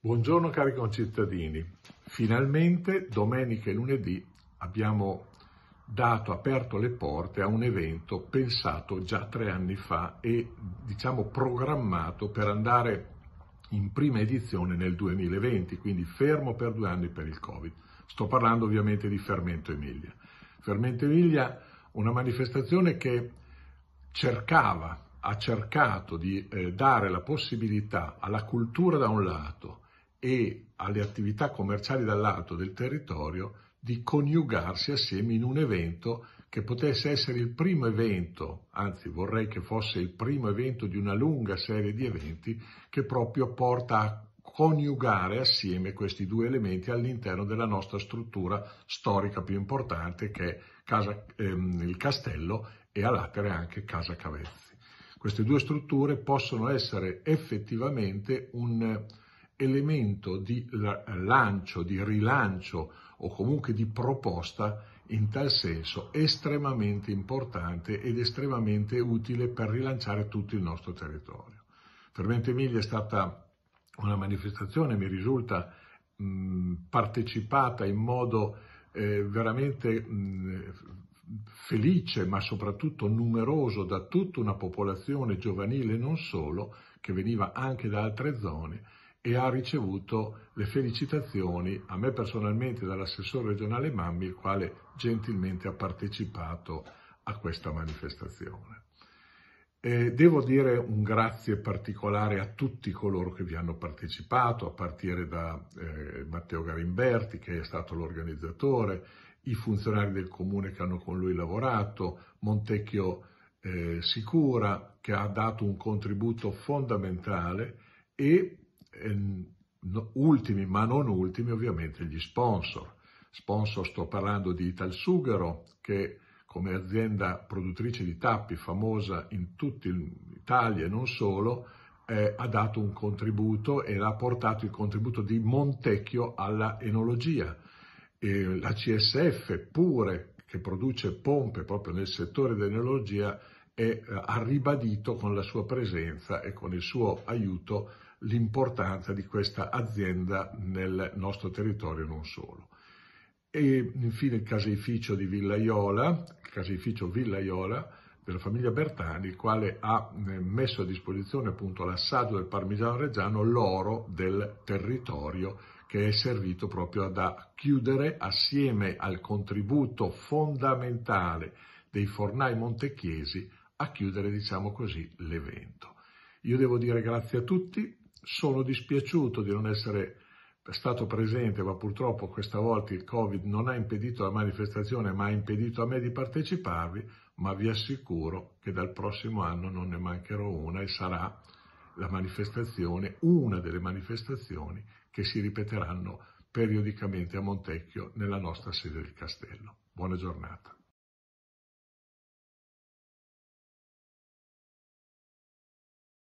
Buongiorno cari concittadini, finalmente domenica e lunedì abbiamo dato, aperto le porte a un evento pensato già tre anni fa e diciamo programmato per andare in prima edizione nel 2020, quindi fermo per due anni per il Covid. Sto parlando ovviamente di Fermento Emilia. Fermento Emilia, una manifestazione che cercava, ha cercato di eh, dare la possibilità alla cultura da un lato, e alle attività commerciali dall'alto del territorio di coniugarsi assieme in un evento che potesse essere il primo evento, anzi vorrei che fosse il primo evento di una lunga serie di eventi che proprio porta a coniugare assieme questi due elementi all'interno della nostra struttura storica più importante che è casa, ehm, il castello e a latere anche Casa Cavezzi. Queste due strutture possono essere effettivamente un, elemento di lancio, di rilancio o comunque di proposta in tal senso estremamente importante ed estremamente utile per rilanciare tutto il nostro territorio. Fermente Emilia è stata una manifestazione, mi risulta, mh, partecipata in modo eh, veramente mh, felice, ma soprattutto numeroso da tutta una popolazione giovanile e non solo, che veniva anche da altre zone e ha ricevuto le felicitazioni a me personalmente dall'assessore regionale Mammi, il quale gentilmente ha partecipato a questa manifestazione. Eh, devo dire un grazie particolare a tutti coloro che vi hanno partecipato, a partire da eh, Matteo Garimberti, che è stato l'organizzatore, i funzionari del comune che hanno con lui lavorato, Montecchio eh, Sicura, che ha dato un contributo fondamentale e ultimi, ma non ultimi, ovviamente gli sponsor. Sponsor sto parlando di Italsugaro, che come azienda produttrice di tappi famosa in tutta Italia e non solo, eh, ha dato un contributo e ha portato il contributo di Montecchio alla enologia. E la CSF pure, che produce pompe proprio nel settore dell'enologia, è, eh, ha ribadito con la sua presenza e con il suo aiuto l'importanza di questa azienda nel nostro territorio non solo. E infine il caseificio di Villaiola, il caseificio Villaiola della famiglia Bertani, il quale ha eh, messo a disposizione appunto l'assaggio del parmigiano reggiano l'oro del territorio che è servito proprio a chiudere assieme al contributo fondamentale dei fornai montechiesi a chiudere, diciamo così, l'evento. Io devo dire grazie a tutti, sono dispiaciuto di non essere stato presente, ma purtroppo questa volta il Covid non ha impedito la manifestazione, ma ha impedito a me di parteciparvi, ma vi assicuro che dal prossimo anno non ne mancherò una e sarà la manifestazione, una delle manifestazioni che si ripeteranno periodicamente a Montecchio nella nostra sede del castello. Buona giornata.